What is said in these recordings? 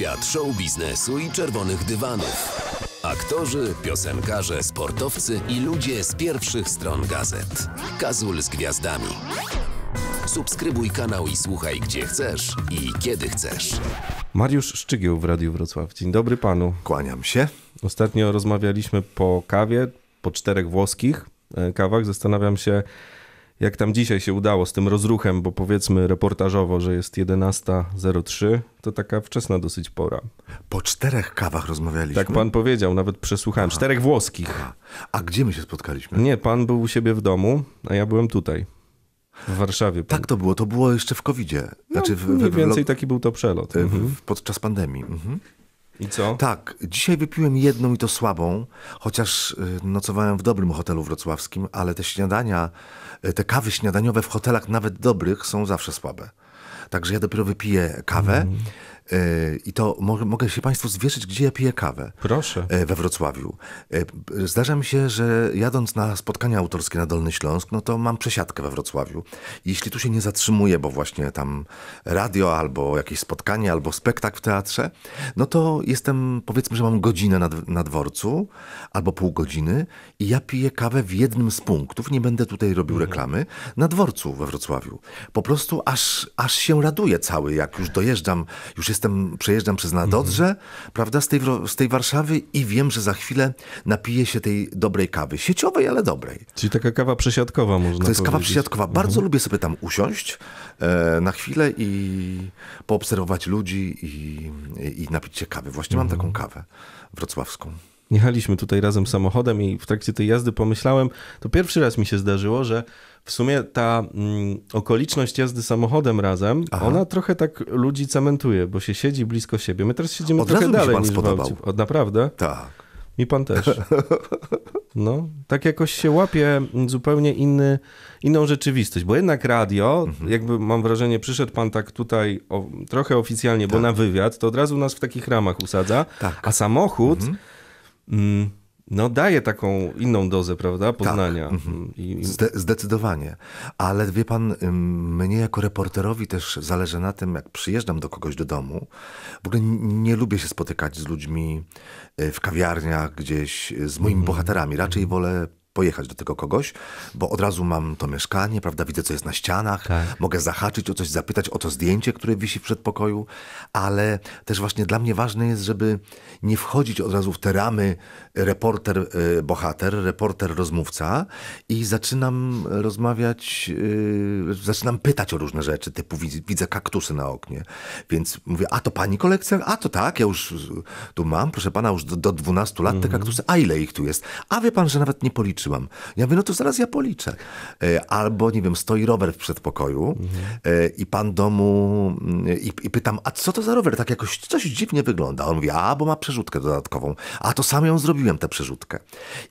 świat show biznesu i czerwonych dywanów. Aktorzy, piosenkarze, sportowcy i ludzie z pierwszych stron gazet. Kazul z gwiazdami. Subskrybuj kanał i słuchaj gdzie chcesz i kiedy chcesz. Mariusz Szczygieł w Radiu Wrocław. Dzień dobry panu. Kłaniam się. Ostatnio rozmawialiśmy po kawie, po czterech włoskich e, kawach. Zastanawiam się, jak tam dzisiaj się udało z tym rozruchem, bo powiedzmy reportażowo, że jest 11.03, to taka wczesna dosyć pora. Po czterech kawach rozmawialiśmy? Tak pan powiedział, nawet przesłuchałem. Aha. Czterech włoskich. Aha. A gdzie my się spotkaliśmy? Nie, pan był u siebie w domu, a ja byłem tutaj. W Warszawie. Tak to było, to było jeszcze w COVID-zie. No, znaczy no, w, w, więcej taki był to przelot. Mhm. Podczas pandemii. Mhm. I co? Tak, dzisiaj wypiłem jedną i to słabą, chociaż y, nocowałem w dobrym hotelu wrocławskim, ale te śniadania, y, te kawy śniadaniowe w hotelach, nawet dobrych, są zawsze słabe. Także ja dopiero wypiję kawę. Mm. E, I to mo mogę się Państwu zwierzyć, gdzie ja piję kawę. Proszę. E, we Wrocławiu. E, zdarza mi się, że jadąc na spotkania autorskie na Dolny Śląsk, no to mam przesiadkę we Wrocławiu. I jeśli tu się nie zatrzymuję, bo właśnie tam radio, albo jakieś spotkanie, albo spektakl w teatrze, no to jestem, powiedzmy, że mam godzinę na, na dworcu, albo pół godziny i ja piję kawę w jednym z punktów, nie będę tutaj robił mhm. reklamy, na dworcu we Wrocławiu. Po prostu aż, aż się raduję cały, jak już dojeżdżam, już jestem jestem, przejeżdżam przez Nadodrze, mm -hmm. prawda, z tej, z tej Warszawy i wiem, że za chwilę napiję się tej dobrej kawy. Sieciowej, ale dobrej. Czyli taka kawa przesiadkowa można powiedzieć? To jest powiedzieć. kawa przesiadkowa. Mhm. Bardzo mm -hmm. lubię sobie tam usiąść e, na chwilę i poobserwować ludzi i, i, i napić się kawy. Właśnie mm -hmm. mam mhm. taką kawę wrocławską jechaliśmy tutaj razem samochodem i w trakcie tej jazdy pomyślałem, to pierwszy raz mi się zdarzyło, że w sumie ta mm, okoliczność jazdy samochodem razem, Aha. ona trochę tak ludzi cementuje, bo się siedzi blisko siebie. My teraz siedzimy Od trochę razu dalej mi się pan niż spodobał. Od naprawdę? Tak. Mi pan też. No, tak jakoś się łapie mm, zupełnie inny, inną rzeczywistość, bo jednak radio, mhm. jakby mam wrażenie, przyszedł pan tak tutaj o, trochę oficjalnie, tak. bo na wywiad, to od razu nas w takich ramach usadza, tak. a samochód... Mhm. Mm, no, daje taką inną dozę, prawda, tak. poznania. Tak. I... Zde zdecydowanie. Ale wie pan, mnie jako reporterowi też zależy na tym, jak przyjeżdżam do kogoś do domu. W ogóle nie lubię się spotykać z ludźmi y, w kawiarniach gdzieś, y, z moimi mhm. bohaterami. Raczej wolę pojechać do tego kogoś, bo od razu mam to mieszkanie, prawda, widzę co jest na ścianach, tak. mogę zahaczyć o coś, zapytać o to zdjęcie, które wisi w przedpokoju, ale też właśnie dla mnie ważne jest, żeby nie wchodzić od razu w te ramy reporter e, bohater, reporter rozmówca i zaczynam rozmawiać, e, zaczynam pytać o różne rzeczy, typu widzę kaktusy na oknie, więc mówię, a to pani kolekcja? A to tak, ja już tu mam, proszę pana, już do, do 12 lat te mhm. kaktusy, a ile ich tu jest? A wie pan, że nawet nie policzę policzyłam. Ja mówię, no to zaraz ja policzę. E, albo, nie wiem, stoi rower w przedpokoju e, i pan domu mm, i, i, pytam, a co to za rower? Tak jakoś coś dziwnie wygląda. On mówi, a, bo ma przerzutkę dodatkową. A to sam ją zrobiłem, tę przerzutkę.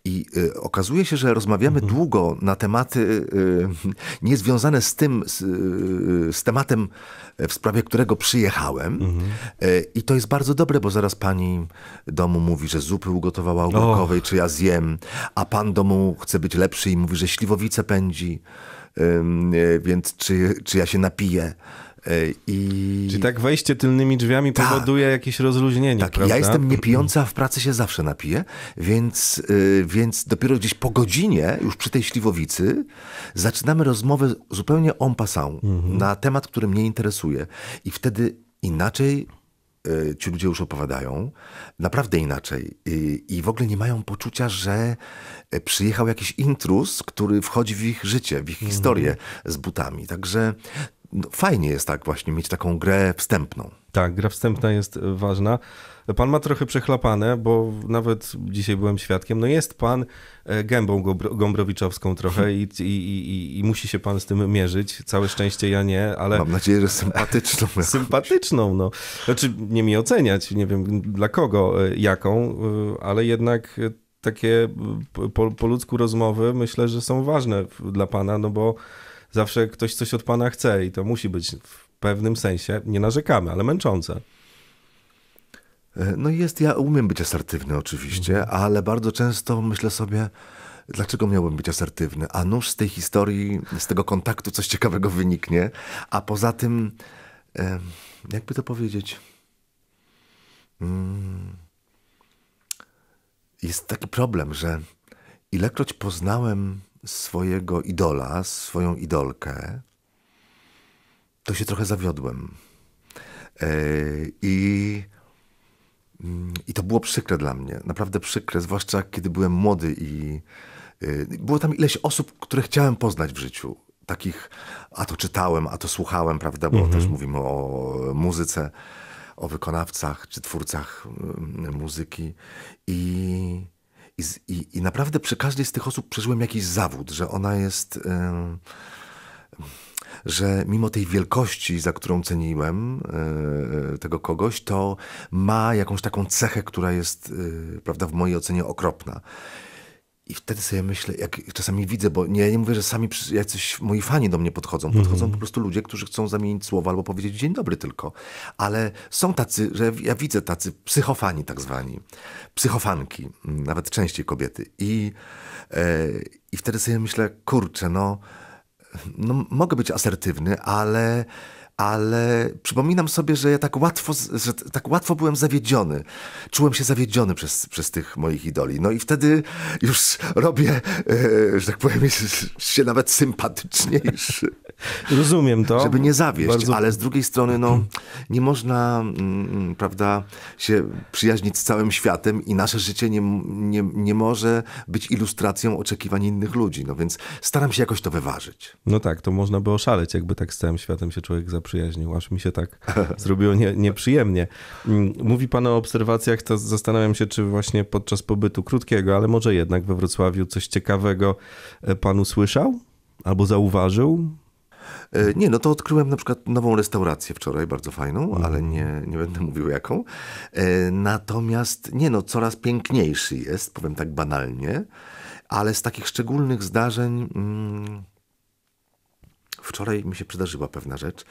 I y, okazuje się, że rozmawiamy mhm. długo na tematy y, niezwiązane z tym, z, y, z tematem w sprawie którego przyjechałem. Mhm. I to jest bardzo dobre, bo zaraz pani domu mówi, że zupy ugotowała ogórkowej, oh. czy ja zjem, a pan domu chce być lepszy i mówi, że śliwowice pędzi, e, więc czy, czy ja się napiję. E, I... Czyli tak wejście tylnymi drzwiami tak, powoduje jakieś rozluźnienie, tak, prawda? Ja jestem mhm. niepijąca, w pracy się zawsze napiję, więc, e, więc dopiero gdzieś po godzinie, już przy tej śliwowicy, zaczynamy rozmowę zupełnie en passant, mhm. na temat, który mnie interesuje. I wtedy inaczej e, ci ludzie już opowiadają, naprawdę inaczej. I, I, w ogóle nie mają poczucia, że przyjechał jakiś intrus, który wchodzi w ich życie, w ich mhm. historię z butami. Także no, fajnie jest tak właśnie mieć taką grę wstępną. Tak, gra wstępna jest e, ważna. Pan ma trochę przechlapane, bo nawet dzisiaj byłem świadkiem, no jest pan e, gębą gombrowiczowską trochę i, i, i, i musi się pan z tym mierzyć. Całe szczęście ja nie, ale... Mam nadzieję, że sympatyczną. sympatyczną, no. Znaczy nie mi oceniać, nie wiem dla kogo, e, jaką, ale jednak takie po, po ludzku rozmowy myślę, że są ważne dla pana, no bo zawsze ktoś coś od pana chce i to musi być w pewnym sensie, nie narzekamy, ale męczące. E, no jest, ja umiem być asertywny oczywiście, mhm. ale bardzo często myślę sobie, dlaczego miałbym być asertywny? A nuż z tej historii, z tego kontaktu coś ciekawego wyniknie, a poza tym, jakby to powiedzieć, mm, jest taki problem, że ilekroć poznałem swojego idola, swoją idolkę, to się trochę zawiodłem. E, I, mm, I to było przykre dla mnie, naprawdę przykre, zwłaszcza kiedy byłem młody i y, było tam ileś osób, które chciałem poznać w życiu. Takich, a to czytałem, a to słuchałem, prawda, bo mhm. też mówimy o muzyce, o wykonawcach czy twórcach mm, muzyki. I i, i, I, naprawdę przy każdej z tych osób przeżyłem jakiś zawód, że ona jest. Yy, że mimo tej wielkości, za którą ceniłem yy, tego kogoś, to ma jakąś taką cechę, która jest, yy, prawda, w mojej ocenie okropna. I wtedy sobie myślę, jak czasami widzę, bo nie, nie mówię, że sami jacyś moi fani do mnie podchodzą. Mhm. Podchodzą mm. po prostu ludzie, którzy chcą zamienić słowa albo powiedzieć dzień dobry tylko. Ale są tacy, że ja widzę tacy psychofani tak zwani, psychofanki, nawet częściej kobiety. I, e, i wtedy sobie myślę, kurczę, no, no mogę być asertywny, ale ale przypominam sobie, że ja tak łatwo, że tak łatwo byłem zawiedziony. Czułem się zawiedziony przez, przez tych moich idoli. No i wtedy już robię, e, że tak powiem, się nawet sympatyczniejszy. Rozumiem to. Żeby nie zawieść, Bardzo... ale z drugiej strony, no, nie można, mm, mm, prawda, się przyjaźnić z całym światem i nasze życie nie, nie, nie może być ilustracją oczekiwań innych ludzi. No więc staram się jakoś to wyważyć. No tak, to można by oszaleć, jakby tak z całym światem się człowiek zaprzyjaźnił zaprzyjaźnił, aż mi się tak zrobiło nie, nieprzyjemnie. Mm, mówi Pan o obserwacjach, to zastanawiam się, czy właśnie podczas pobytu krótkiego, ale może jednak we Wrocławiu coś ciekawego e, Pan usłyszał albo zauważył? E, nie, no to odkryłem na przykład nową restaurację wczoraj, bardzo fajną, mhm. ale nie, nie będę mówił jaką. E, natomiast, nie no, coraz piękniejszy jest, powiem tak banalnie, ale z takich szczególnych zdarzeń. Mm, wczoraj mi się przydarzyła pewna rzecz.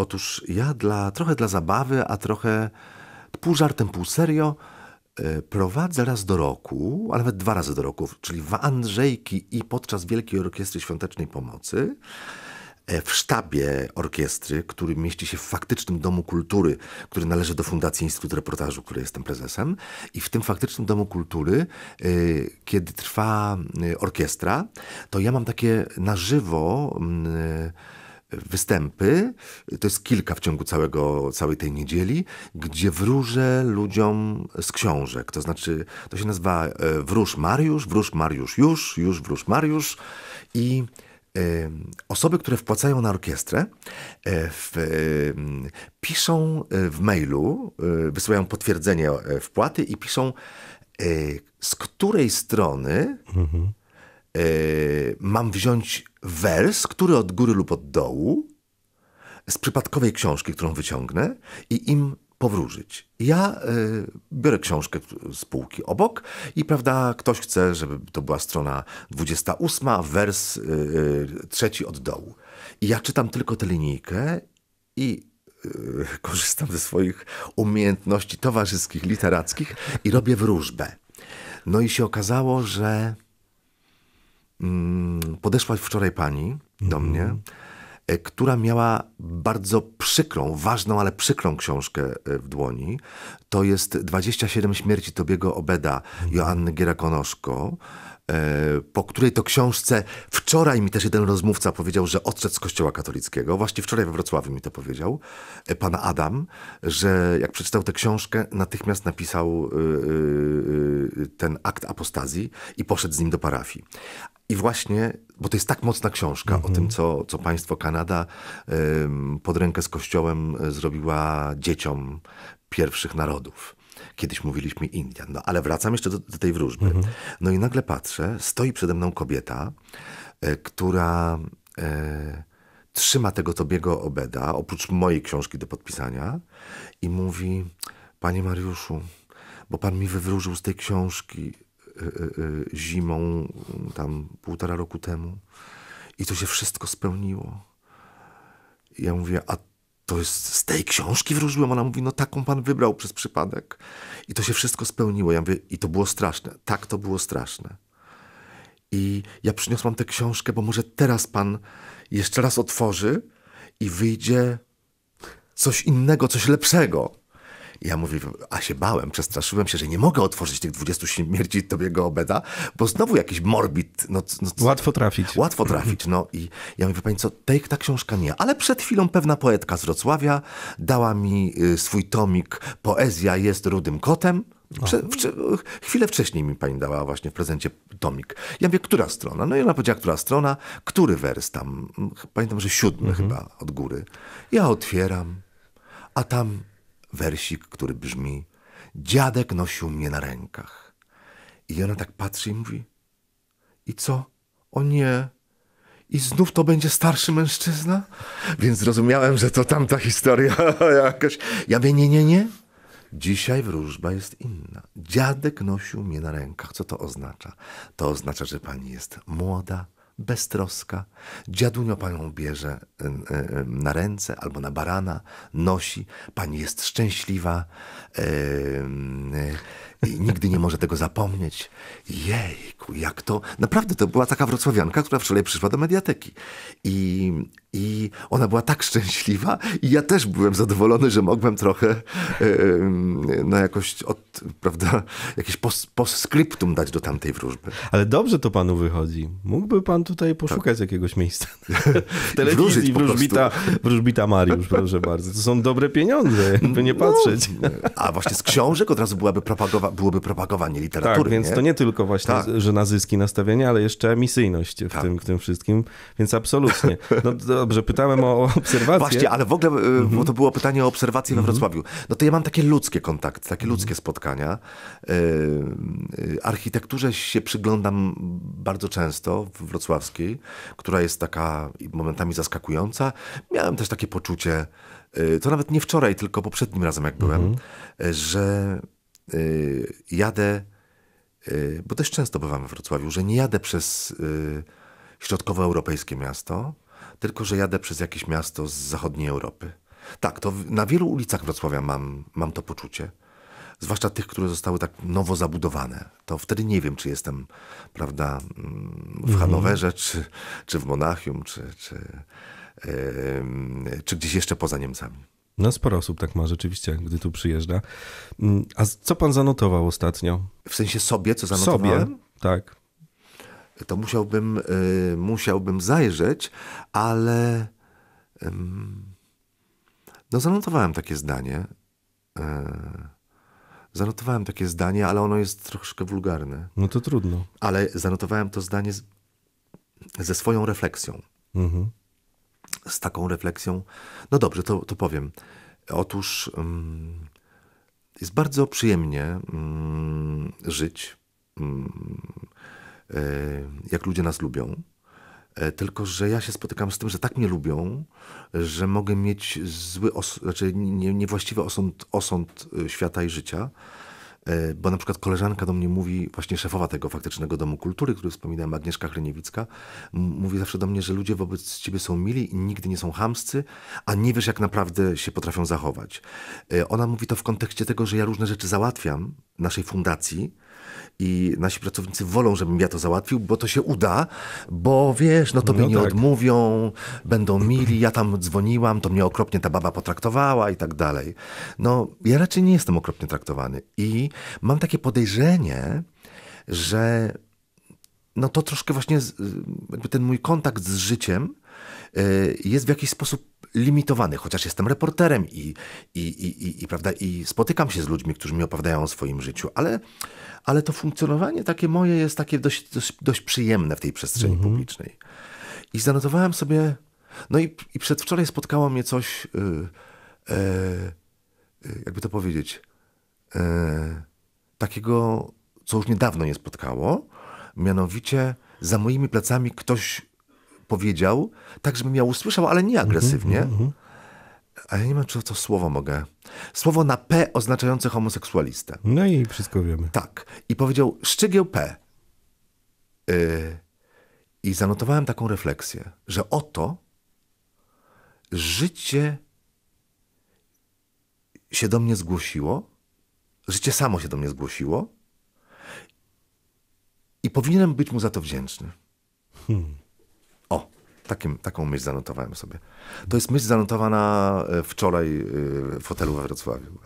Otóż ja dla, trochę dla zabawy, a trochę pół żartem, pół serio e, prowadzę raz do roku, a nawet dwa razy do roku, czyli w Andrzejki i podczas Wielkiej Orkiestry Świątecznej Pomocy e, w sztabie orkiestry, który mieści się w faktycznym Domu Kultury, który należy do Fundacji Instytut Reportażu, której jestem prezesem. I w tym faktycznym Domu Kultury, e, kiedy trwa orkiestra, to ja mam takie na żywo mm, występy, to jest kilka w ciągu całego, całej tej niedzieli, gdzie wróżę ludziom z książek. To znaczy, to się nazywa e, Wróż Mariusz, Wróż Mariusz już, już Wróż Mariusz i y, osoby, które wpłacają na orkiestrę, y, piszą w mailu, y, wysyłają potwierdzenie wpłaty i piszą z której strony mhm mam wziąć wers, który od góry lub od dołu, z przypadkowej książki, którą wyciągnę, i im powróżyć. Ja y, biorę książkę z półki obok i prawda, ktoś chce, żeby to była strona 28, wers y, y, trzeci od dołu. I ja czytam tylko tę linijkę i korzystam ze swoich umiejętności towarzyskich, literackich i robię wróżbę. No i się okazało, że Mm, podeszła wczoraj pani do mhm. mnie, e, która miała bardzo przykrą, ważną, ale przykrą książkę e, w dłoni. To jest 27 śmierci Tobiego Obeda mhm. Joanny Gierakonoszko, e, po której to książce wczoraj mi też jeden rozmówca powiedział, że odszedł z kościoła katolickiego. Właśnie wczoraj we Wrocławiu mi to powiedział pan Adam, że jak przeczytał tę książkę, natychmiast napisał y, y, y, ten akt apostazji i poszedł z nim do parafii. I właśnie, bo to jest tak mocna książka o tym, mhm. co, co państwo Kanada pod rękę z Kościołem e, zrobiła dzieciom pierwszych narodów. Kiedyś mówiliśmy Indian, no ale wracam jeszcze do, do tej wróżby. Mhm. No i nagle patrzę, stoi przede mną kobieta, y, która y, trzyma tego Tobiego Obeda, oprócz mojej książki do podpisania, i mówi: Panie Mariuszu, bo pan mi wywróżył z tej książki Y, y, y, zimą tam półtora roku temu. I to się wszystko spełniło. I ja mówię, a to jest z tej książki wróżyłem? Ona mówi, no taką pan wybrał przez przypadek. I to się wszystko spełniło. Ja mówię, i to było straszne. Tak, to było straszne. I ja przyniosłam tę książkę, bo może teraz pan jeszcze raz otworzy i wyjdzie coś innego, coś lepszego ja mówię, a się bałem, przestraszyłem się, że nie mogę otworzyć tych 20 śmierci Tobiego Obeda, bo znowu jakiś morbid. No, no, łatwo trafić. Łatwo trafić, no i ja mówię, pani co, tej, ta książka nie. Ale przed chwilą pewna poetka z Wrocławia dała mi y, swój tomik Poezja jest rudym kotem. Prze w, chwilę wcześniej mi pani dała właśnie w prezencie tomik. Ja mówię, która strona? No i ona powiedziała, która strona, który wers tam. Pamiętam, że siódmy mhm. chyba od góry. Ja otwieram, a tam wersik, który brzmi Dziadek nosił mnie na rękach. I ona tak patrzy i mówi I co? O nie, i znów to będzie starszy mężczyzna? Więc zrozumiałem, że to tamta historia jakaś. Ja mówię, nie, nie, nie. Dzisiaj wróżba jest inna. Dziadek nosił mnie na rękach. Co to oznacza? To oznacza, że pani jest młoda, beztroska. Dziadunio panią bierze y, y, y, na ręce albo na barana, nosi. Pani jest szczęśliwa. I nigdy nie może tego zapomnieć. Jejku, jak to... Naprawdę, to była taka wrocławianka, która wczoraj przyszła do mediateki. I, i ona była tak szczęśliwa i ja też byłem zadowolony, że mogłem trochę yy, no jakoś od, prawda, jakieś postscriptum dać do tamtej wróżby. Ale dobrze to panu wychodzi. Mógłby pan tutaj tak. poszukać tak. jakiegoś miejsca w telewizji wróżbita, wróżbita Mariusz, proszę bardzo. To są dobre pieniądze, by nie no, patrzeć. No, a właśnie z książek od razu byłaby propagowa byłoby propagowanie literatury. Tak, więc nie? to nie tylko właśnie, tak. że na zyski nastawienie, ale jeszcze emisyjność w, tak. tym, w tym wszystkim, więc absolutnie. No dobrze, pytałem o obserwacje. Właśnie, ale w ogóle e, bo mhm. to było pytanie o obserwacje we mhm. Wrocławiu. No to ja mam takie ludzkie kontakty, takie ludzkie spotkania. E, e, architekturze się przyglądam bardzo często w wrocławskiej, która jest taka momentami zaskakująca. Miałem też takie poczucie, to nawet nie wczoraj, tylko poprzednim razem, jak byłem, mhm. że Y, jadę, y, bo też często bywam w Wrocławiu, że nie jadę przez y, środkowoeuropejskie miasto, tylko że jadę przez jakieś miasto z zachodniej Europy. Tak, to na wielu ulicach Wrocławia mam, mam to poczucie. Zwłaszcza tych, które zostały tak nowo zabudowane. To wtedy nie wiem, czy jestem, prawda, mm, w mhm. Hanowerze, czy, czy w Monachium, czy, czy, yy, czy gdzieś jeszcze poza Niemcami. No sporo osób tak ma rzeczywiście, gdy tu przyjeżdża. Mm, a co pan zanotował ostatnio? W sensie sobie, co zanotowałem? Sobie, tak. To musiałbym, y, musiałbym zajrzeć, ale y, no zanotowałem takie zdanie. Y, zanotowałem takie zdanie, ale ono jest troszkę wulgarne. No to trudno. Ale zanotowałem to zdanie z, ze swoją refleksją. Mhm z taką refleksją. No dobrze, to, to powiem. Otóż um, jest bardzo przyjemnie um, żyć, um, jak ludzie nas lubią. E, tylko, że ja się spotykam z tym, że tak mnie lubią, że mogę mieć zły, os- znaczy niewłaściwy osąd, osąd e, świata i życia, E, bo na przykład koleżanka do mnie mówi, właśnie szefowa tego faktycznego Domu Kultury, który wspominałem, Agnieszka Chreniewicka, mówi zawsze do mnie, że ludzie wobec ciebie są mili i nigdy nie są hamscy, a nie wiesz, jak naprawdę się potrafią zachować. E, ona mówi to w kontekście tego, że ja różne rzeczy załatwiam naszej fundacji, i nasi pracownicy wolą, żebym ja to załatwił, bo to się uda, bo wiesz, no to no mnie tak. nie odmówią, będą mili, ja tam dzwoniłam, to mnie okropnie ta baba potraktowała i tak dalej. No, ja raczej nie jestem okropnie traktowany i mam takie podejrzenie, że no to troszkę właśnie ten mój kontakt z życiem y, jest w jakiś sposób limitowany, chociaż jestem reporterem i, i, i, i, i, prawda, i spotykam się z ludźmi, którzy mi opowiadają o swoim życiu, ale, ale to funkcjonowanie takie moje jest takie dość, dość, dość przyjemne w tej przestrzeni mhm. publicznej. I zanotowałem sobie, no i, i przedwczoraj spotkało mnie coś, yy, yy, jakby to powiedzieć, yy, takiego, co już niedawno nie spotkało, mianowicie za moimi plecami ktoś powiedział, tak żebym ja usłyszał, ale nie agresywnie. Mhm, mhm, mhm. A ja nie wiem, czy to słowo mogę. Słowo na P oznaczające homoseksualistę. No i wszystko wiemy. Tak. I powiedział szczygieł P. Yy. I zanotowałem taką refleksję, że oto życie się do mnie zgłosiło, życie samo się do mnie zgłosiło i powinienem być mu za to wdzięczny. Hmm. Takim, taką myśl zanotowałem sobie. To jest myśl zanotowana e, wczoraj e, w fotelu we Wrocławiu.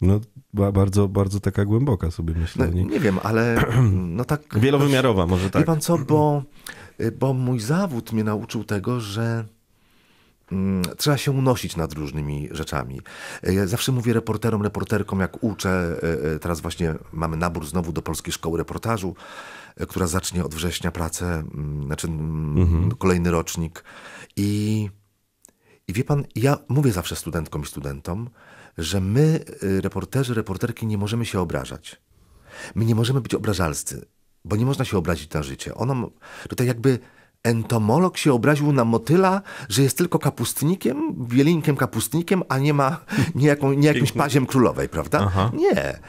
No, bardzo, bardzo taka głęboka sobie myślę. No, nie wiem, ale no tak... Wielowymiarowa może tak. Wie pan co, bo, e, bo mój zawód mnie nauczył tego, że mm, trzeba się unosić nad różnymi rzeczami. Ja zawsze mówię reporterom, reporterkom, jak uczę, teraz właśnie mamy nabór znowu do Polskiej Szkoły Reportażu E, która zacznie od września pracę, mm, znaczy mm, mhm. kolejny rocznik. I, I wie pan, ja mówię zawsze studentkom i studentom, że my, e, reporterzy, reporterki, nie możemy się obrażać. My nie możemy być obrażalscy, bo nie można się obrazić na życie. Ono tutaj jakby entomolog się obraził na motyla, że jest tylko kapustnikiem, wielinkiem kapustnikiem, a nie ma nie, jaką, nie jakimś paziem królowej, prawda? Aha. Nie. E,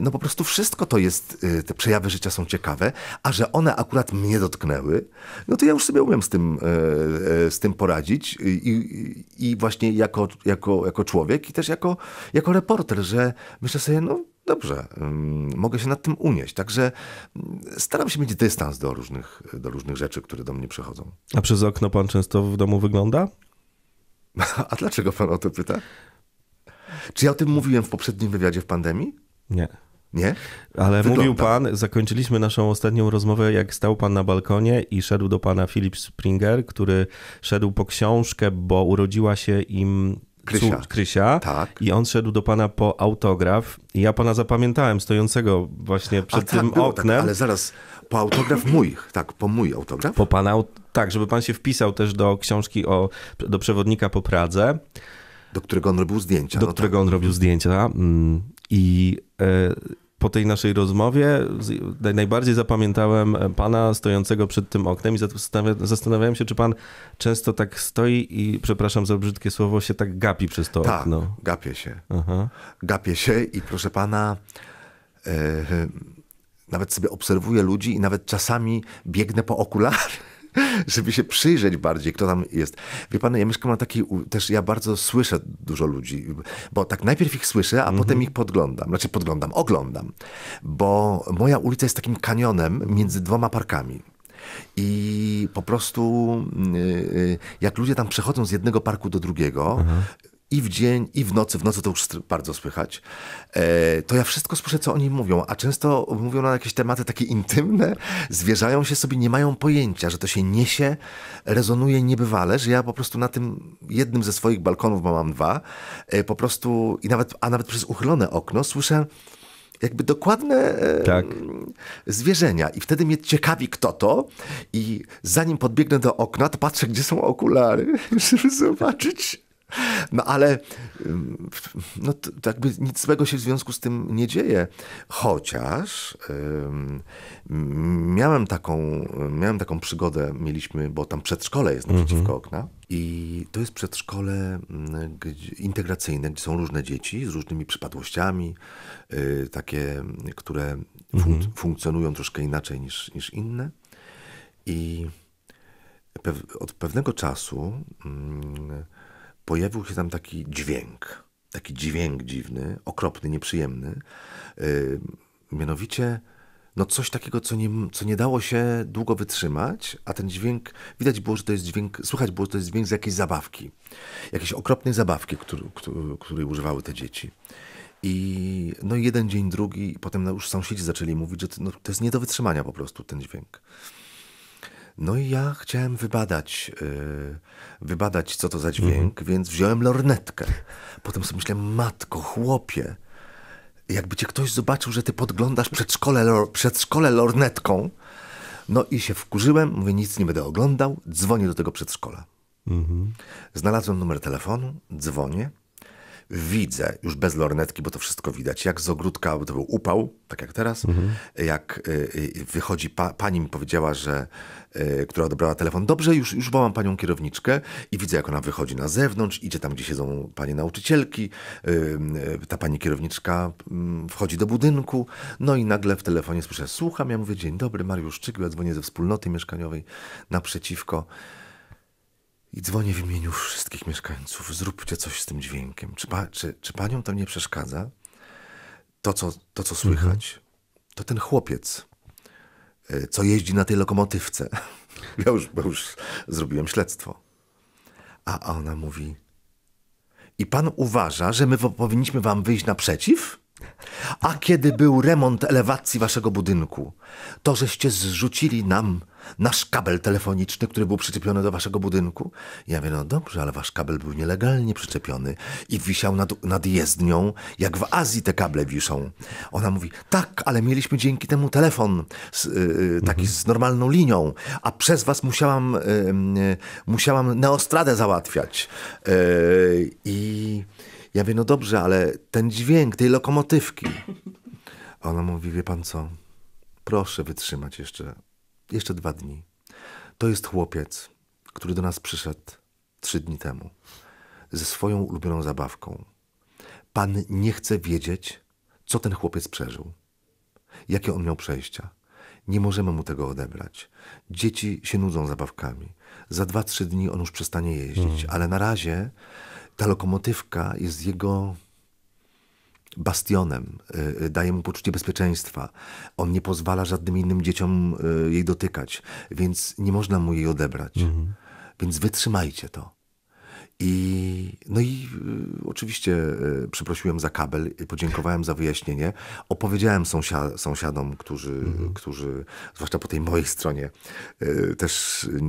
no po prostu wszystko to jest, e, te przejawy życia są ciekawe, a że one akurat mnie dotknęły, no to ja już sobie umiem z tym, e, z tym poradzić i, i właśnie jako, jako, jako człowiek i też jako, jako reporter, że myślę sobie, no dobrze, mogę się nad tym unieść. Także staram się mieć dystans do różnych, do różnych rzeczy, które do mnie przychodzą. A przez okno pan często w domu wygląda? A dlaczego pan o to pyta? Czy ja o tym mówiłem w poprzednim wywiadzie w pandemii? Nie. Nie? Ale Wygląda. mówił pan, zakończyliśmy naszą ostatnią rozmowę, jak stał pan na balkonie i szedł do pana Philip Springer, który szedł po książkę, bo urodziła się im Krysia. Krysia. Tak. I on szedł do pana po autograf. I ja pana zapamiętałem stojącego właśnie przed A, tak, tym tak, oknem. Tak, ale zaraz, po autograf mój, tak, po mój autograf? Po pana, tak, żeby pan się wpisał też do książki o, do przewodnika po Pradze. Do którego on robił zdjęcia. Do no tak. którego tak. on robił zdjęcia. Mm. I, yy, po tej naszej rozmowie najbardziej zapamiętałem e, pana stojącego przed tym oknem i zastanawiałem się, czy pan często tak stoi i, przepraszam za brzydkie słowo, się tak gapi przez to tak, okno. gapię się. Aha. Gapię się i proszę pana, e, nawet sobie obserwuję ludzi i nawet czasami biegnę po okulary. żeby się przyjrzeć bardziej, kto tam jest. Wie pan, ja mieszkam na takiej, też ja bardzo słyszę dużo ludzi, bo tak najpierw ich słyszę, a mm -hmm. potem ich podglądam. Znaczy podglądam, oglądam. Bo moja ulica jest takim kanionem między dwoma parkami. I po prostu mm, y, y, jak ludzie tam przechodzą z jednego parku do drugiego, mhm i w dzień, i w nocy. W nocy to już bardzo słychać. E, to ja wszystko słyszę, co oni mówią, a często mówią na jakieś tematy takie intymne, zwierzają się sobie, nie mają pojęcia, że to się niesie, rezonuje niebywale, że ja po prostu na tym jednym ze swoich balkonów, bo mam dwa, e, po prostu, i nawet, a nawet przez uchylone okno słyszę jakby dokładne e, tak. zwierzenia. I wtedy mnie ciekawi, kto to. I zanim podbiegnę do okna, to patrzę, gdzie są okulary, żeby zobaczyć, no ale no, to, to jakby nic złego się w związku z tym nie dzieje. Chociaż miałem, taką, miałem taką przygodę, mieliśmy, bo tam przedszkole jest naprzeciwko mhm. okna. I to jest przedszkole mm, integracyjne, gdzie są różne dzieci z różnymi przypadłościami, y, takie, które fun mhm. funkcjonują troszkę inaczej niż, niż inne. I pew od pewnego czasu. Mm, pojawił się tam taki dźwięk, taki dźwięk dziwny, okropny, nieprzyjemny. Yy, mianowicie no coś takiego, co nie, co nie dało się długo wytrzymać, a ten dźwięk, widać było, że to jest dźwięk, słychać było, że to jest dźwięk z jakiejś zabawki, jakiejś okropnej zabawki, który, który, której używały te dzieci. I no jeden dzień, drugi, potem już sąsiedzi zaczęli mówić, że to, no, to jest nie do wytrzymania po prostu ten dźwięk. No i ja chciałem wybadać, yy, wybadać co to za dźwięk, mhm. więc wziąłem lornetkę. Potem sobie myślałem, matko, chłopie, jakby cię ktoś zobaczył, że ty podglądasz przedszkole, lor, przedszkole lornetką. No i się wkurzyłem, mówię, nic nie będę oglądał, dzwonię do tego przedszkola. Mm Znalazłem numer telefonu, dzwonię widzę, już bez lornetki, bo to wszystko widać, jak z ogródka, bo to był upał, tak jak teraz, mhm. jak y, y, wychodzi, pa, pani mi powiedziała, że, y, która odebrała telefon, dobrze, już, już wołam panią kierowniczkę i widzę, jak ona wychodzi na zewnątrz, idzie tam, gdzie siedzą panie nauczycielki, ta pani kierowniczka mm, wchodzi do budynku, no i nagle w telefonie słyszę, słucham, ja mówię, dzień dobry, Mariusz Czygła, ja dzwonię ze wspólnoty mieszkaniowej naprzeciwko, i dzwonię w imieniu wszystkich mieszkańców. Zróbcie coś z tym dźwiękiem. Czy, pa, czy, czy panią to nie przeszkadza? To, co, to, co mhm. słychać, mhm. to ten chłopiec, y, co jeździ na tej lokomotywce. Ja już, ja już zrobiłem śledztwo. A ona mówi: I pan uważa, że my powinniśmy wam wyjść naprzeciw? A kiedy był remont elewacji waszego budynku, to żeście zrzucili nam nasz kabel telefoniczny, który był przyczepiony do waszego budynku? Ja wiem no dobrze, ale wasz kabel był nielegalnie przyczepiony i wisiał nad, nad jezdnią, jak w Azji te kable wiszą. Ona mówi, tak, ale mieliśmy dzięki temu telefon z, yy, taki mhm. z normalną linią, a przez was musiałam, yy, musiałam neostradę załatwiać. Yy, I... Ja wiem, no dobrze, ale ten dźwięk tej lokomotywki. ona mówi, wie pan co, proszę wytrzymać jeszcze, jeszcze dwa dni. To jest chłopiec, który do nas przyszedł trzy dni temu ze swoją ulubioną zabawką. Pan nie chce wiedzieć, co ten chłopiec przeżył, jakie on miał przejścia. Nie możemy mu tego odebrać. Dzieci się nudzą zabawkami. Za dwa, trzy dni on już przestanie jeździć, mm. ale na razie ta lokomotywka jest jego bastionem, y, y, daje mu poczucie bezpieczeństwa. On nie pozwala żadnym innym dzieciom y, jej dotykać, więc nie można mu jej odebrać. Mhm. Więc wytrzymajcie to. I, no i y, oczywiście y, przeprosiłem za kabel, i podziękowałem za wyjaśnienie. Opowiedziałem sąsia sąsiadom, którzy, mhm. którzy, zwłaszcza po tej mojej stronie, y, też y,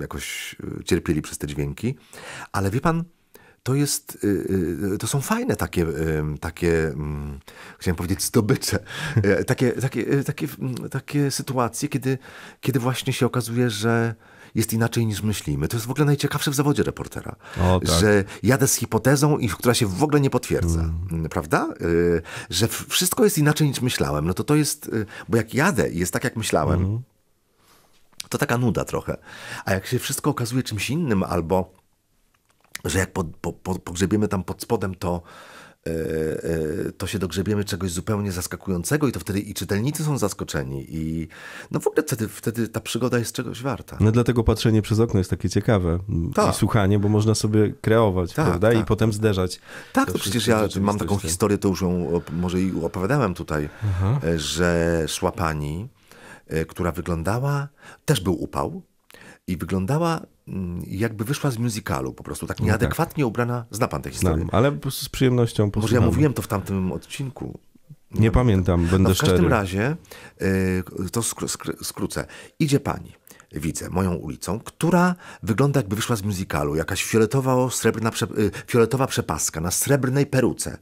jakoś y, cierpieli przez te dźwięki. Ale wie pan, to jest, y, y, to są fajne takie, y, takie mm, chciałem powiedzieć zdobycze, takie, takie, takie, mm, takie sytuacje, kiedy, kiedy właśnie się okazuje, że jest inaczej niż myślimy. To jest w ogóle najciekawsze w zawodzie reportera, o, tak. że jadę z hipotezą, która się w ogóle nie potwierdza, mm. mm prawda? Że wszystko jest inaczej niż myślałem. No to to jest, bo jak jadę i jest tak, jak myślałem, mm. to taka nuda trochę. A jak się wszystko okazuje czymś innym albo że jak pod, po, po, pogrzebiemy tam pod spodem, to, yy, to się dogrzebiemy czegoś zupełnie zaskakującego i to wtedy i czytelnicy są zaskoczeni i no w ogóle wtedy, wtedy ta przygoda jest czegoś warta. No dlatego patrzenie przez okno jest takie ciekawe tak. i słuchanie, bo można sobie kreować, tak, prawda? Tak. I potem zderzać. Tak, to, no przecież ja mam taką tak. historię, to już ją może i opowiadałem tutaj, Aha. E, że szła pani, która wyglądała, też był upał, i wyglądała Mm, jakby wyszła z musicalu po prostu, tak, no tak. nieadekwatnie ubrana. Zna pan tę historię? Znam, ale z przyjemnością posłucham. Może ja mówiłem to w tamtym odcinku. Nie, nie pamiętam, pamiętam, będę no, w szczery. W każdym razie, y, to skrócę. Idzie pani, widzę, moją ulicą, która wygląda jakby wyszła z musicalu. Jakaś fioletowa, srebrna, y, fioletowa przepaska na srebrnej peruce.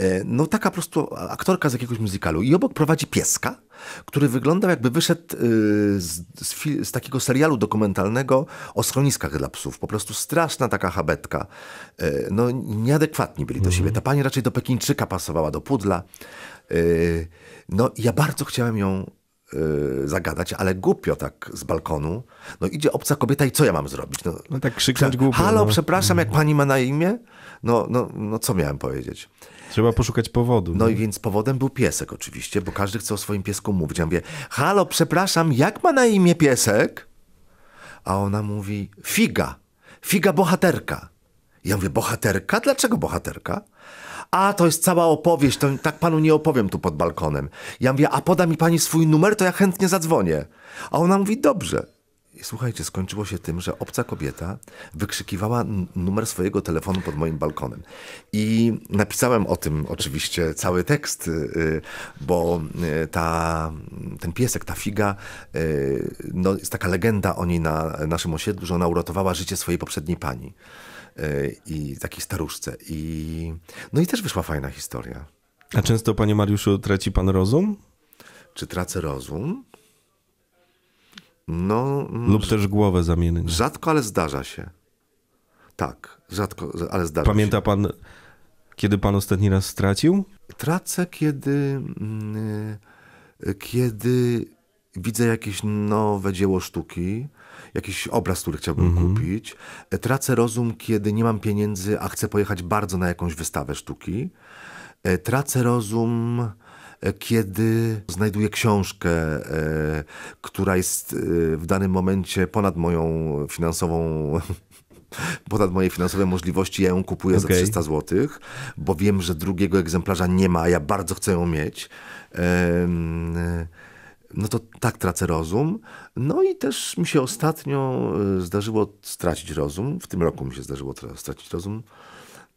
Y, no taka po prostu aktorka z jakiegoś musicalu. I obok prowadzi pieska, który wyglądał jakby wyszedł y, z, z, z, takiego serialu dokumentalnego o schroniskach dla psów. Po prostu straszna taka habetka. Y, no nieadekwatni byli do mhm. siebie. Ta pani raczej do Pekinczyka pasowała, do pudla. Y, no ja bardzo chciałem ją zagadać, ale głupio tak z balkonu. No idzie obca kobieta i co ja mam zrobić? No, no tak krzyknąć głupio. Halo, no. przepraszam, jak mhm. pani ma na imię? No, no, no co miałem powiedzieć? Trzeba poszukać powodu. No, i no. więc powodem był piesek oczywiście, bo każdy chce o swoim piesku mówić. Ja mówię, halo, przepraszam, jak ma na imię piesek? A ona mówi, figa, figa bohaterka. Ja mówię, bohaterka? Dlaczego bohaterka? A, to jest cała opowieść, to tak panu nie opowiem tu pod balkonem. Ja mówię, a poda mi pani swój numer, to ja chętnie zadzwonię. A ona mówi, dobrze. I słuchajcie, skończyło się tym, że obca kobieta wykrzykiwała numer swojego telefonu pod moim balkonem. I napisałem o tym oczywiście cały tekst, y, bo y, ta, ten piesek, ta figa, y, no, jest taka legenda o niej na naszym osiedlu, że ona uratowała życie swojej poprzedniej pani i takiej staruszce. I, no i też wyszła fajna historia. A często, panie Mariuszu, traci pan rozum? Czy tracę rozum? No, mm, Lub też głowę zamienić. Rzadko, ale zdarza się. Tak, rzadko, ale zdarza Pamięta się. Pamięta pan, kiedy pan ostatni raz stracił? Tracę, kiedy, mm, kiedy widzę jakieś nowe dzieło sztuki, jakiś obraz, który chciałbym mhm. kupić. Tracę rozum, kiedy nie mam pieniędzy, a chcę pojechać bardzo na jakąś wystawę sztuki. E, tracę rozum kiedy znajduję książkę, e, która jest e, w danym momencie ponad moją finansową ponad moje finansowe możliwości, ja ją kupuję okay. za 300 zł, bo wiem, że drugiego egzemplarza nie ma, a ja bardzo chcę ją mieć. No to tak tracę rozum. No i też mi się ostatnio e, zdarzyło stracić rozum, w tym roku mi się zdarzyło stracić rozum,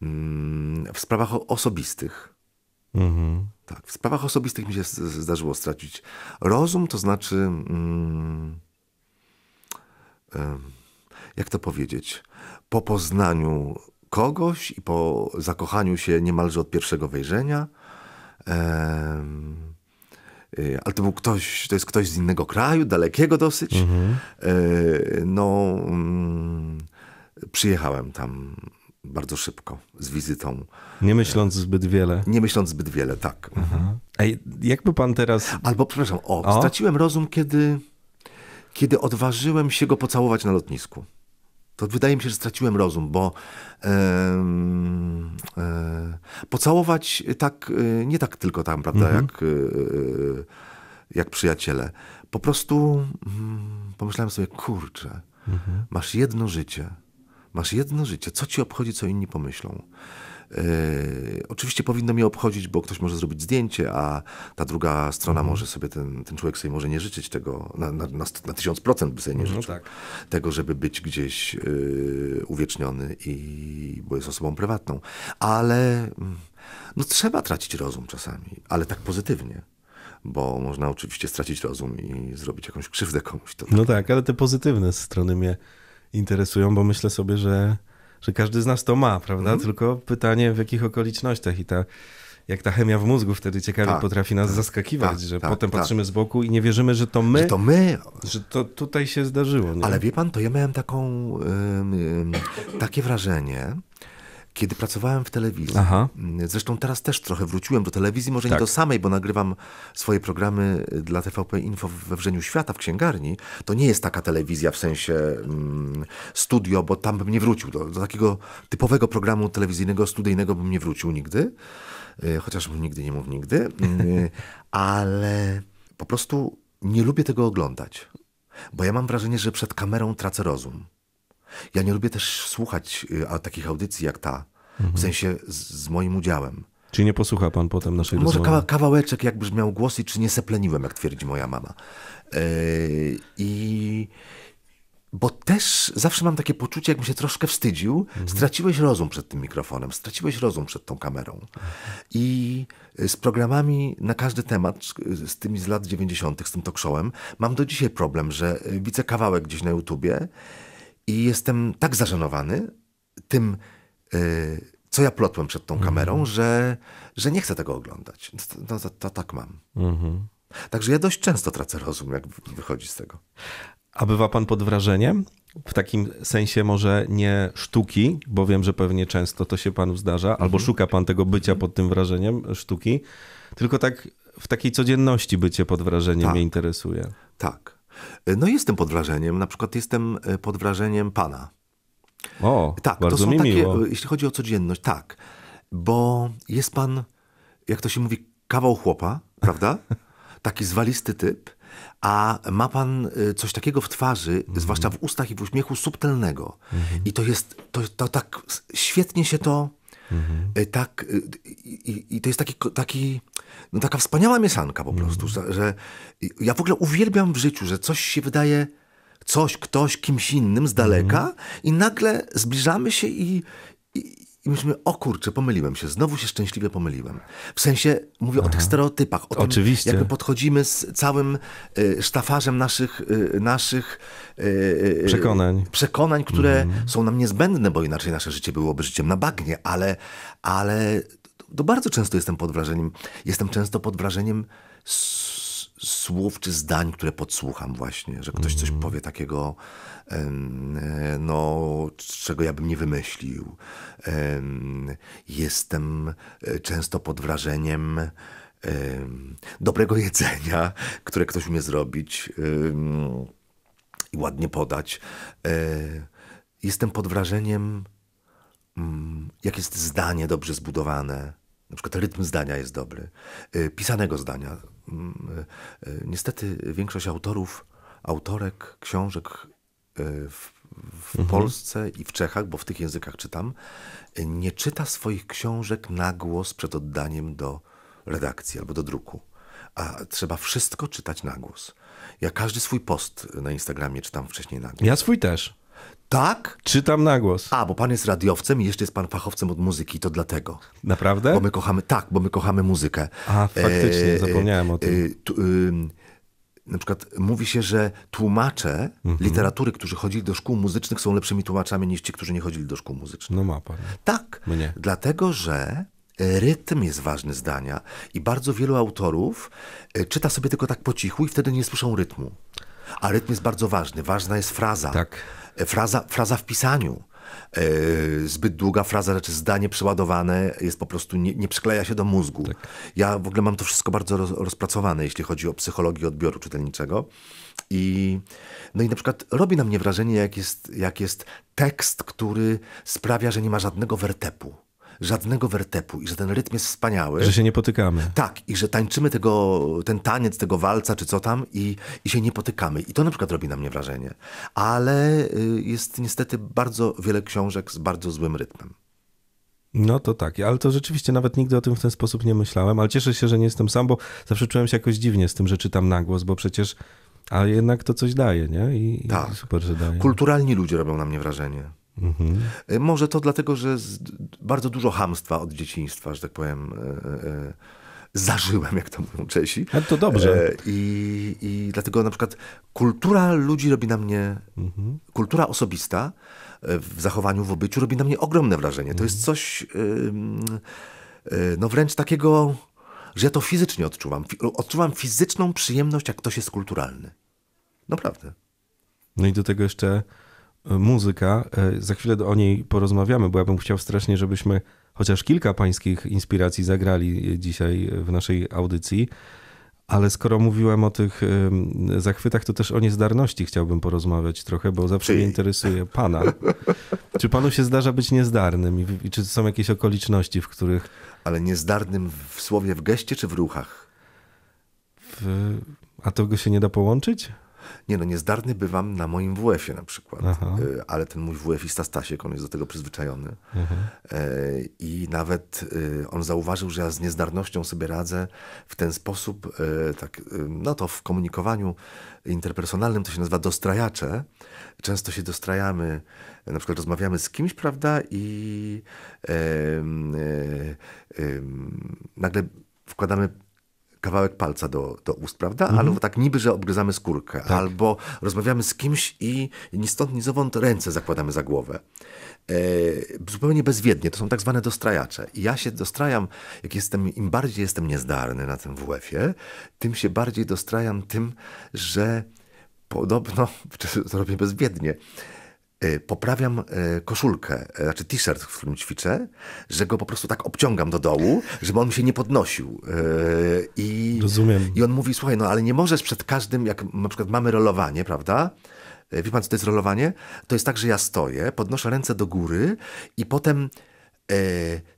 mm, w sprawach osobistych. Mhm. Tak, w sprawach osobistych mi się zdarzyło stracić rozum, to znaczy. Mm, jak to powiedzieć? Po poznaniu kogoś i po zakochaniu się niemalże od pierwszego wejrzenia. Um, ale to był ktoś, to jest ktoś z innego kraju, dalekiego dosyć. Mhm. E, no, mm, przyjechałem tam bardzo szybko z wizytą. Nie myśląc zbyt wiele. Nie myśląc zbyt wiele, tak. Aha. Mhm. A jakby pan teraz. Albo, przepraszam, o, o, straciłem rozum, kiedy, kiedy odważyłem się go pocałować na lotnisku. To wydaje mi się, że straciłem rozum, bo yy, yy, pocałować tak, yy, nie tak tylko tam, prawda, mhm. jak, e, jak przyjaciele. Po prostu mm, pomyślałem sobie, kurczę, mhm. masz jedno życie Masz jedno życie. Co ci obchodzi, co inni pomyślą? Yy, oczywiście powinno mnie obchodzić, bo ktoś może zrobić zdjęcie, a ta druga strona mhm. może sobie, ten, ten człowiek sobie może nie życzyć tego, na, na, na, na by sobie nie no życzył. No tak. Tego, żeby być gdzieś yy, uwieczniony, i, bo jest osobą prywatną. Ale mm, no, trzeba tracić rozum czasami, ale tak pozytywnie bo można oczywiście stracić rozum i zrobić jakąś krzywdę komuś. To no tak. No tak, ale te pozytywne strony mnie interesują, bo myślę sobie, że, że każdy z nas to ma, prawda? Mhm. Tylko pytanie w jakich okolicznościach i ta jak ta chemia w mózgu wtedy ciekawie tak, potrafi nas tak. zaskakiwać, tak, że potem patrzymy z boku i nie wierzymy, że to my, że to, my... Że to tutaj się zdarzyło. Nie? Ale wie pan, to ja miałem taką, yy, takie wrażenie, kiedy pracowałem w telewizji, Aha. zresztą teraz też trochę wróciłem do telewizji, może tak. nie do samej, bo nagrywam swoje programy dla TVP Info we Wrzeniu Świata w księgarni. To nie jest taka telewizja w sensie mm, studio, bo tam bym nie wrócił. Do, do takiego typowego programu telewizyjnego, studyjnego bym nie wrócił nigdy. Y, chociaż nigdy nie mów nigdy. Y, ale po prostu nie lubię tego oglądać. Bo ja mam wrażenie, że przed kamerą tracę rozum. Ja nie lubię też słuchać y, takich audycji jak ta, mhm. w sensie z, z moim udziałem. Czy nie posłucha pan potem naszej Może rozmowy? Może kawałeczek, jak brzmiał głos i czy nie sepleniłem, jak twierdzi moja mama. Yy, I... Bo też zawsze mam takie poczucie, jakbym się troszkę wstydził, mhm. straciłeś rozum przed tym mikrofonem, straciłeś rozum przed tą kamerą. I e, z programami na każdy temat, z tymi z lat 90., z tym talk showem, mam do dzisiaj problem, że e, widzę kawałek gdzieś na YouTubie, i jestem tak zażenowany tym, yy, co ja plotłem przed tą kamerą, mhm. że, że nie chcę tego oglądać. No, to, no to tak mam. Mhm. Także ja dość często tracę rozum, jak wychodzi z tego. A bywa pan pod wrażeniem? W takim sensie może nie sztuki, bo wiem, że pewnie często to się panu zdarza, albo mhm. szuka pan tego bycia pod tym wrażeniem e, sztuki, tylko tak w takiej codzienności bycie pod wrażeniem tak. mnie interesuje. Tak. E, no jestem pod wrażeniem, na przykład jestem e, pod wrażeniem pana. O, tak, bardzo to są mi takie, miło. E, jeśli chodzi o codzienność, tak, bo jest pan, jak to się mówi, kawał chłopa, prawda? Taki zwalisty typ, a ma pan coś takiego w twarzy, mm. zwłaszcza w ustach i w uśmiechu subtelnego. Mm. I to jest, to, to tak świetnie się to Mhm. Y, tak, y, i, i, to jest taki, taki, no taka wspaniała mieszanka po mhm. prostu, że ja w ogóle uwielbiam w życiu, że coś się wydaje coś, ktoś, kimś innym z daleka mhm. i nagle zbliżamy się i, i, i myślimy, o kurczę, pomyliłem się, znowu się szczęśliwie pomyliłem. W sensie, mówię Aha. o tych stereotypach, o Oczywiście. tym, jak my podchodzimy z całym y, sztafarzem naszych, y, naszych y, y przekonań. przekonań, które mm. są nam niezbędne, bo inaczej nasze życie byłoby życiem na bagnie, ale, ale to bardzo często jestem pod wrażeniem, jestem często pod wrażeniem słów czy zdań, które podsłucham właśnie, że ktoś coś mm. powie takiego, e, no, czego ja bym nie wymyślił. Jestem e, często pod wrażeniem dobrego jedzenia, które ktoś umie zrobić i ładnie podać. E, jestem pod wrażeniem, mm, jak jest zdanie dobrze zbudowane na przykład rytm zdania jest dobry, y, pisanego zdania. Mm, y, y, niestety większość autorów, autorek książek w, w mhm. Polsce i w Czechach, bo w tych językach czytam, nie czyta swoich książek na głos przed oddaniem do redakcji albo do druku. A trzeba wszystko czytać na głos. Ja każdy swój post na Instagramie czytam wcześniej na głos. Ja swój też. Tak? Czytam na głos. A, bo pan jest radiowcem i jeszcze jest pan fachowcem od muzyki, to dlatego. Naprawdę? Bo my kochamy, tak, bo my kochamy muzykę. A, faktycznie, e, zapomniałem o e, tym. E, tu, y, na przykład mówi się, że tłumacze mhm. literatury, którzy chodzili do szkół muzycznych, są lepszymi tłumaczami niż ci, którzy nie chodzili do szkół muzycznych. No ma pan. Tak, Mnie. dlatego że rytm jest ważny zdania i bardzo wielu autorów e, czyta sobie tylko tak po cichu i wtedy nie słyszą rytmu. A rytm jest bardzo ważny, ważna jest fraza. Tak. E, fraza, fraza w pisaniu. E, zbyt długa fraza, znaczy zdanie przeładowane jest po prostu, nie, nie przykleja się do mózgu. Tak. Ja w ogóle mam to wszystko bardzo roz, rozpracowane, jeśli chodzi o psychologię odbioru czytelniczego. I, no i na przykład robi na mnie wrażenie, jak jest, jak jest tekst, który sprawia, że nie ma żadnego wertepu żadnego wertepu i że ten rytm jest wspaniały. Że się nie potykamy. Tak, i że tańczymy tego, ten taniec, tego walca czy co tam i, i się nie potykamy. I to na przykład robi na mnie wrażenie. Ale y, jest niestety bardzo wiele książek z bardzo złym rytmem. No to tak, ale to rzeczywiście nawet nigdy o tym w ten sposób nie myślałem, ale cieszę się, że nie jestem sam, bo zawsze czułem się jakoś dziwnie z tym, że czytam na głos, bo przecież, ale jednak to coś daje, nie? I, tak. I super, że daje. Kulturalni ludzie robią na mnie wrażenie. Mhm. E, może to dlatego, że bardzo dużo hamstwa od dzieciństwa, że tak powiem, e, e, zażyłem, jak to mówią Czesi. to dobrze. I, I dlatego na przykład kultura ludzi robi na mnie, mhm. kultura osobista w zachowaniu, w obyciu robi na mnie ogromne wrażenie. Mhm. To jest coś no wręcz takiego, że ja to fizycznie odczuwam. Odczuwam fizyczną przyjemność, jak ktoś jest kulturalny. Naprawdę. No i do tego jeszcze E, muzyka. E, za chwilę o niej porozmawiamy, bo ja bym chciał strasznie, żebyśmy chociaż kilka pańskich inspiracji zagrali e, dzisiaj w naszej audycji. Ale skoro mówiłem o tych zachwytach, to też o niezdarności chciałbym porozmawiać trochę, bo zawsze mnie interesuje pana. czy panu się zdarza być niezdarnym i czy są jakieś okoliczności, w których. Ale niezdarnym w słowie, w geście czy w ruchach? W... A tego się nie da połączyć? Nie no, niezdarny bywam na moim WF-ie na przykład, Aha. Y, ale ten mój WF-ista Stasiek, on jest do tego przyzwyczajony Aha. Mhm. E, i nawet y, on zauważył, że ja z niezdarnością sobie radzę w ten sposób, y, tak, no to w komunikowaniu interpersonalnym to się nazywa dostrajacze. Często się dostrajamy, na przykład rozmawiamy z kimś, prawda, i nagle wkładamy kawałek palca do, do ust, prawda? Mhm. Albo tak niby, że obgryzamy skórkę, tak. albo rozmawiamy z kimś i ni stąd, ni zowąd ręce zakładamy za głowę. E, zupełnie bezwiednie, to są tak zwane dostrajacze. I ja się dostrajam, jak jestem, im bardziej jestem niezdarny na tym WF-ie, tym się bardziej dostrajam tym, że podobno, to robię bezwiednie, E, poprawiam e, koszulkę, e, znaczy t-shirt, w którym ćwiczę, że go po prostu tak obciągam do dołu, żeby on się nie podnosił. I, Rozumiem. I on mówi, słuchaj, no ale nie możesz przed każdym, jak na przykład mamy rolowanie, prawda? Wie pan, co to jest rolowanie? To jest tak, że ja stoję, podnoszę ręce do góry i potem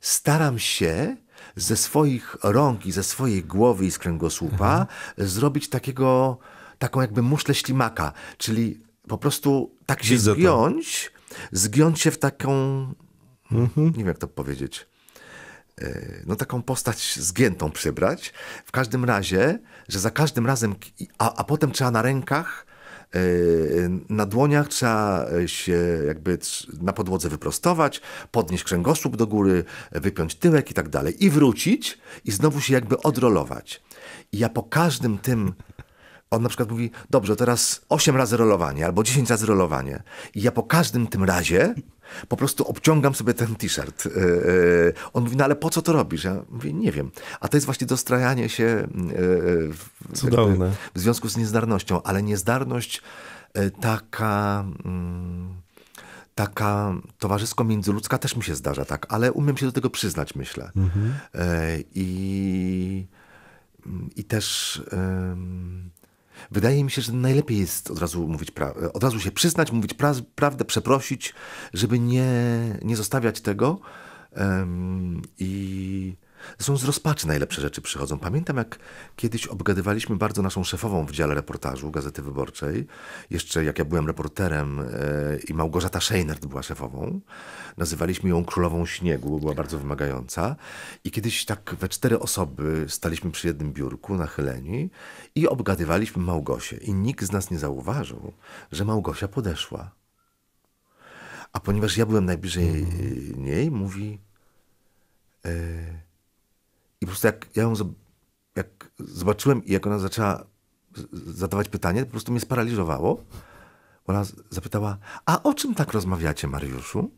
staram się ze swoich rąk i ze swojej głowy i z kręgosłupa mhm. zrobić takiego, taką jakby muszlę ślimaka, czyli po prostu tak się Widzę zgiąć, to. zgiąć się w taką, mhm. nie wiem jak to powiedzieć, e, no taką postać zgiętą przybrać. W każdym razie, że za każdym razem, a, a potem trzeba na rękach, e, na dłoniach trzeba e, się jakby na podłodze wyprostować, podnieść kręgosłup do góry, wypiąć tyłek i tak dalej. I wrócić i znowu się jakby odrolować. I ja po każdym tym on na przykład mówi, dobrze, teraz 8 razy rolowanie albo 10 razy rolowanie. I ja po każdym tym razie po prostu obciągam sobie ten t-shirt. Y, y, on mówi, no ale po co to robisz? Ja mówię, nie wiem. A to jest właśnie dostrajanie się y, Cudowne. w związku z niezdarnością, ale niezdarność taka. Mm, taka towarzysko-międzyludzka też mi się zdarza, tak, ale umiem się do tego przyznać, myślę. Mhm. I, mm, I też. Wydaje mi się, że najlepiej jest od razu, mówić pra- od razu się przyznać, mówić pra- prawdę, przeprosić, żeby nie, nie zostawiać tego. Um, I są z rozpaczy najlepsze rzeczy przychodzą. Pamiętam, jak kiedyś obgadywaliśmy bardzo naszą szefową w dziale reportażu Gazety Wyborczej, jeszcze jak ja byłem reporterem yy, i Małgorzata Szejnert była szefową. Nazywaliśmy ją Królową Śniegu, bo była bardzo wymagająca. I kiedyś tak we cztery osoby staliśmy przy jednym biurku, nachyleni i obgadywaliśmy Małgosię. I nikt z nas nie zauważył, że Małgosia podeszła. A ponieważ ja byłem najbliżej mhm. niej, mówi... Yy, i po prostu jak ja ją jak zobaczyłem i jak ona zaczęła zadawać pytanie, po prostu mnie sparaliżowało. Ona zapytała, a o czym tak rozmawiacie, Mariuszu?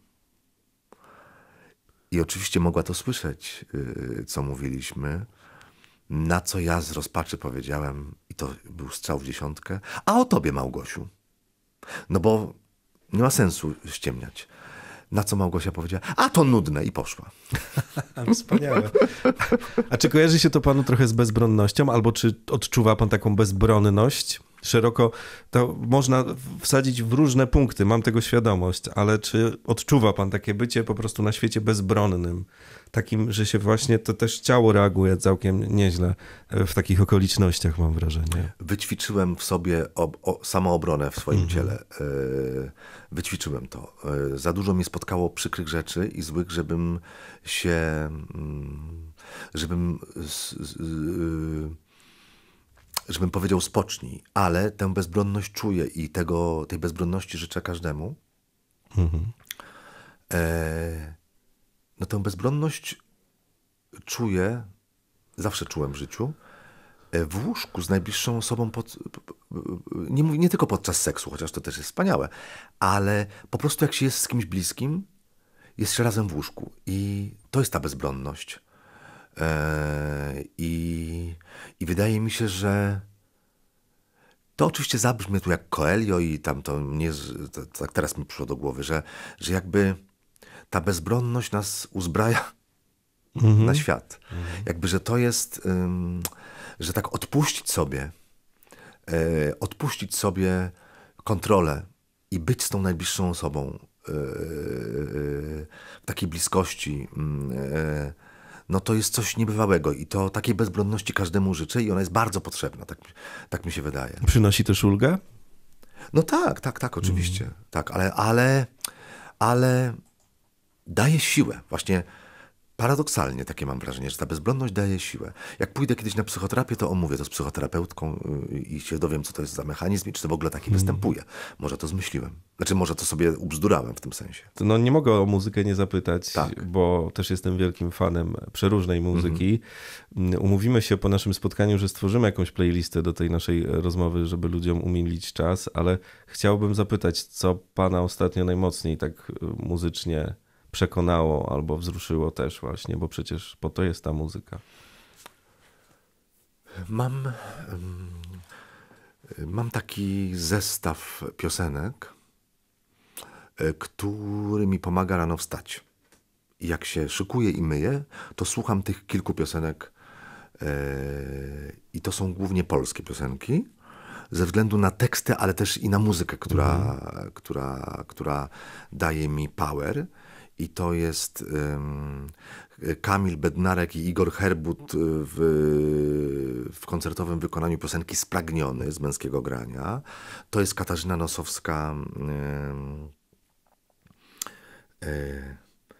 I oczywiście mogła to słyszeć, y, co mówiliśmy. Na co ja z rozpaczy powiedziałem, i to był strzał w dziesiątkę, a o tobie, Małgosiu. No bo nie ma sensu ściemniać. Na co Małgosia powiedziała, a to nudne i poszła. Wspaniałe. A czy kojarzy się to panu trochę z bezbronnością, albo czy odczuwa pan taką bezbronność? szeroko, to można wsadzić w różne punkty, mam tego świadomość, ale czy odczuwa pan takie bycie po prostu na świecie bezbronnym? Takim, że się właśnie to też ciało reaguje całkiem nieźle e, w takich okolicznościach, mam wrażenie. Wyćwiczyłem w sobie ob, o, samoobronę w swoim mhm. ciele. E, wyćwiczyłem to. E, za dużo mnie spotkało przykrych rzeczy i złych, żebym się. Mm, żebym. Z, z, żebym powiedział spocznij, ale tę bezbronność czuję i tego, tej bezbronności życzę każdemu. Mhm. E, no tę bezbronność czuję, zawsze czułem w życiu, e, w łóżku z najbliższą osobą, pod, nie, nie tylko podczas seksu, chociaż to też jest wspaniałe, ale po prostu jak się jest z kimś bliskim, jest się razem w łóżku i to jest ta bezbronność. E, I, I wydaje mi się, że to oczywiście zabrzmie tu jak Coelho i tam to nie, tak teraz mi przyszło do głowy, że, że jakby ta bezbronność nas uzbraja mhm. na świat. Mhm. Jakby, że to jest, um, że tak odpuścić sobie, e, odpuścić sobie kontrolę i być z tą najbliższą osobą e, w takiej bliskości no to jest coś niebywałego i to takiej bezbronności każdemu życzę i ona jest bardzo potrzebna, tak, tak mi się wydaje. Przynosi też ulgę? No tak, tak, tak, oczywiście. Mm. Tak, ale, ale, ale daje siłę. Właśnie Paradoksalnie takie mam wrażenie, że ta bezbronność daje siłę. Jak pójdę kiedyś na psychoterapię, to omówię to z psychoterapeutką y, i się dowiem, co to jest za mechanizm i czy to w ogóle taki hmm. występuje. Może to zmyśliłem. Znaczy, może to sobie ubzdurałem w tym sensie. No nie mogę o muzykę nie zapytać, tak. bo też jestem wielkim fanem przeróżnej mhm. muzyki. Mm, umówimy się po naszym spotkaniu, że stworzymy jakąś playlistę do tej naszej rozmowy, żeby ludziom umilić czas, ale chciałbym zapytać, co pana ostatnio najmocniej tak y, muzycznie przekonało albo wzruszyło też właśnie, bo przecież po to jest ta muzyka. Mam, mam taki zestaw piosenek, e, który mi pomaga rano wstać. Jak się szykuję i myję, to słucham tych kilku piosenek e, i to są głównie polskie piosenki ze względu na teksty, ale też i na muzykę, która, mm. która, która daje mi power i to jest um, Kamil Bednarek i Igor Herbut w, w, koncertowym wykonaniu piosenki Spragniony z męskiego grania. To jest Katarzyna Nosowska um,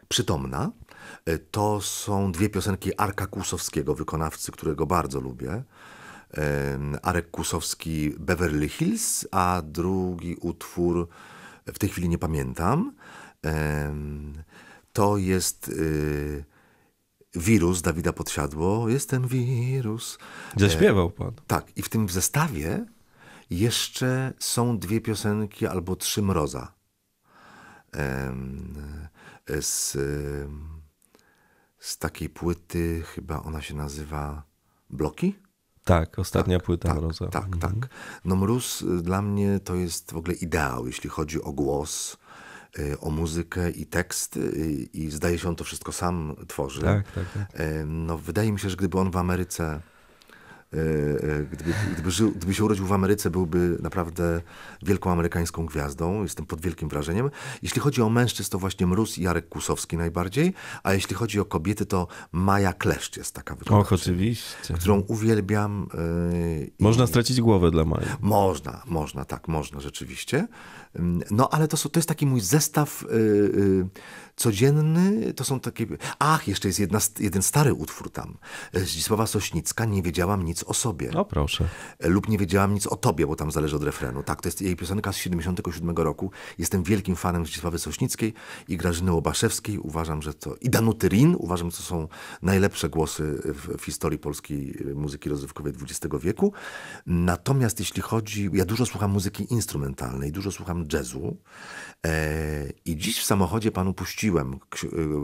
Przytomna. E, to są dwie piosenki Arka Kusowskiego, wykonawcy, którego bardzo lubię. Arek Kusowski Beverly Hills, a drugi utwór w tej chwili nie pamiętam. To jest y, wirus Dawida Podsiadło. Jestem wirus. Zaśpiewał e, pan. Tak. I w tym zestawie jeszcze są dwie piosenki albo trzy Mroza. E, z, z takiej płyty, chyba ona się nazywa Bloki? Tak, ostatnia tak, płyta tak, Mroza. Tak, mhm. tak. No Mróz y, dla mnie to jest w ogóle ideał, jeśli chodzi o głos, Y, o muzykę i tekst y, i zdaje się on to wszystko sam tworzy. Tak, tak, tak. Y, no, wydaje mi się, że gdyby on w Ameryce E, e, gdyby, gdyby, żył, gdyby się urodził w Ameryce, byłby naprawdę wielką amerykańską gwiazdą. Jestem pod wielkim wrażeniem. Jeśli chodzi o mężczyzn, to właśnie Mróz i Jarek Kusowski najbardziej, a jeśli chodzi o kobiety, to Maja Kleszcz jest taka wykonawczyni. Och, oczywiście. Którą uwielbiam. E, można stracić głowę dla Maja. Można, można, tak, można rzeczywiście. No ale to, to jest taki mój zestaw Codzienny to są takie... Ach, jeszcze jest jedna, jeden stary utwór tam. Zdzisława Sośnicka, Nie wiedziałam nic o sobie. No proszę. Lub Nie wiedziałam nic o tobie, bo tam zależy od refrenu. Tak, to jest jej piosenka z 77 roku. Jestem wielkim fanem Zdzisławy Sośnickiej i Grażyny Łobaszewskiej. Uważam, że to... I Danuty Rin. Uważam, że to są najlepsze głosy w, w historii polskiej y, muzyki rozrywkowej XX wieku. Natomiast jeśli chodzi... Ja dużo słucham muzyki instrumentalnej, dużo słucham jazzu. E, I dziś w samochodzie panu puścił puściłem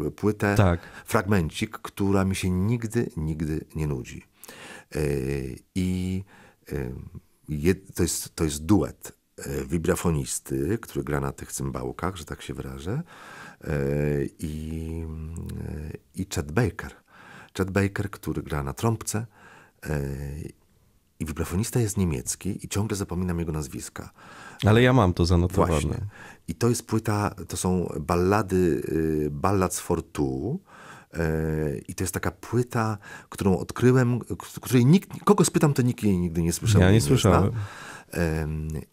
y, płytę, tak. fragmencik, która mi się nigdy, nigdy nie nudzi. Y, I y, to jest, to jest duet wibrafonisty, który gra na tych cymbałkach, że tak się wyrażę, i, i Chad Baker. Chad Baker, który gra na trąbce i wibrafonista jest niemiecki i ciągle zapominam jego nazwiska. Ale ja mam to zanotowane. Właśnie. I to jest płyta, to są ballady, y, Ballads for Two, y, I to jest taka płyta, którą odkryłem, której nikt, kogo spytam, to nikt jej nigdy nie słyszał. Ja nie słyszałem.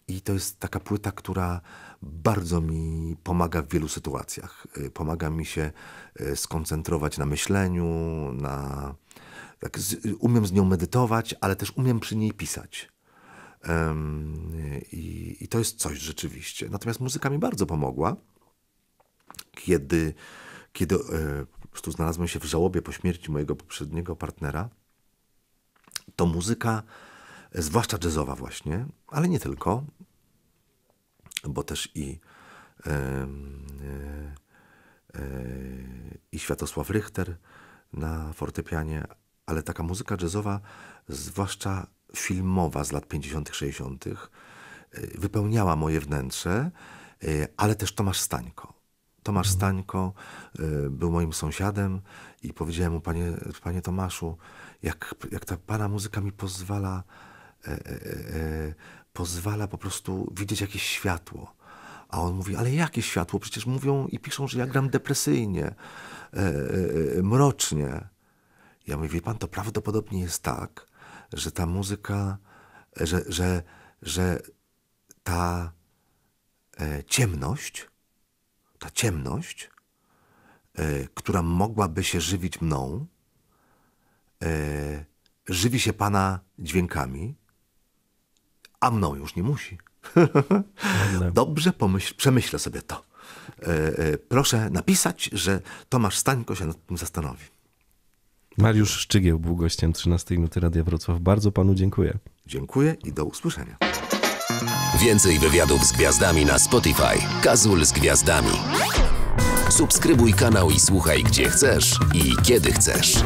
I to jest taka płyta, która bardzo mi pomaga w wielu sytuacjach. Y, pomaga mi się skoncentrować na myśleniu, na. Tak, z, umiem z nią medytować, ale też umiem przy niej pisać. I, I, to jest coś rzeczywiście. Natomiast muzyka mi bardzo pomogła, kiedy, kiedy e, po prostu znalazłem się w żałobie po śmierci mojego poprzedniego partnera. To muzyka, e, zwłaszcza jazzowa, właśnie, ale nie tylko, bo też i. E, e, i Światosław Richter na fortepianie, ale taka muzyka jazzowa, zwłaszcza filmowa z lat 50., 60. Y, wypełniała moje wnętrze, y, ale też Tomasz Stańko. Tomasz mhm. Stańko y, był moim sąsiadem i powiedziałem mu, panie, panie Tomaszu, jak, jak ta pana muzyka mi pozwala, e, e, e, pozwala po prostu widzieć jakieś światło. A on mówi, ale jakie światło? Przecież mówią i piszą, że ja gram depresyjnie, e, e, e, mrocznie. Ja mówię, wie pan, to prawdopodobnie jest tak, że ta muzyka, że, że, że ta e, ciemność, ta ciemność, e, która mogłaby się żywić mną, e, żywi się Pana dźwiękami, a mną już nie musi. Dobrze pomyśl, przemyślę sobie to. E, e, proszę napisać, że Tomasz Stańko się nad tym zastanowi. Mariusz Szczygieł był gościem 13 minuty Radia Wrocław. Bardzo panu dziękuję. Dziękuję i do usłyszenia. Więcej wywiadów z gwiazdami na Spotify. Kazul z gwiazdami. Subskrybuj kanał i słuchaj gdzie chcesz i kiedy chcesz.